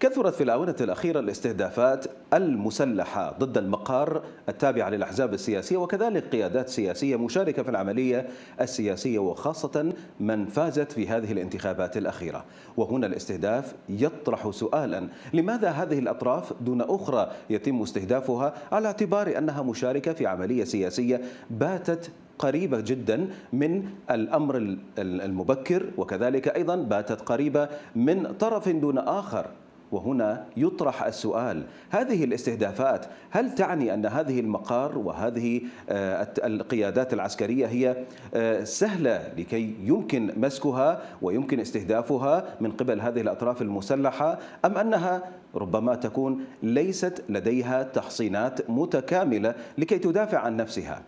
كثرت في الآونة الأخيرة الاستهدافات المسلحة ضد المقار التابعة للأحزاب السياسية وكذلك قيادات سياسية مشاركة في العملية السياسية وخاصة من فازت في هذه الانتخابات الأخيرة وهنا الاستهداف يطرح سؤالا لماذا هذه الأطراف دون أخرى يتم استهدافها على اعتبار أنها مشاركة في عملية سياسية باتت قريبة جدا من الأمر المبكر وكذلك أيضا باتت قريبة من طرف دون آخر وهنا يطرح السؤال هذه الاستهدافات هل تعني أن هذه المقار وهذه آه، القيادات العسكرية هي آه، سهلة لكي يمكن مسكها ويمكن استهدافها من قبل هذه الأطراف المسلحة أم أنها ربما تكون ليست لديها تحصينات متكاملة لكي تدافع عن نفسها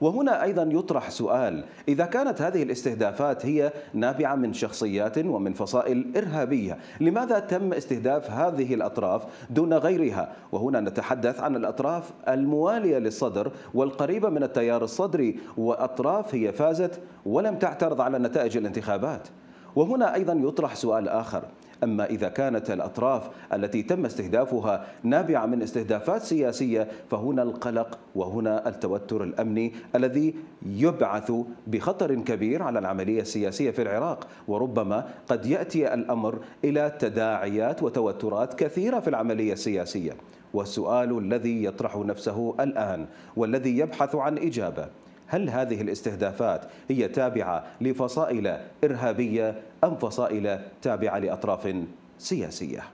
وهنا أيضا يطرح سؤال إذا كانت هذه الاستهدافات هي نابعة من شخصيات ومن فصائل إرهابية لماذا تم استهداف هذه الأطراف دون غيرها وهنا نتحدث عن الأطراف الموالية للصدر والقريبة من التيار الصدري وأطراف هي فازت ولم تعترض على نتائج الانتخابات وهنا أيضا يطرح سؤال آخر أما إذا كانت الأطراف التي تم استهدافها نابعة من استهدافات سياسية فهنا القلق وهنا التوتر الأمني الذي يبعث بخطر كبير على العملية السياسية في العراق وربما قد يأتي الأمر إلى تداعيات وتوترات كثيرة في العملية السياسية والسؤال الذي يطرح نفسه الآن والذي يبحث عن إجابة هل هذه الاستهدافات هي تابعة لفصائل إرهابية أم فصائل تابعة لأطراف سياسية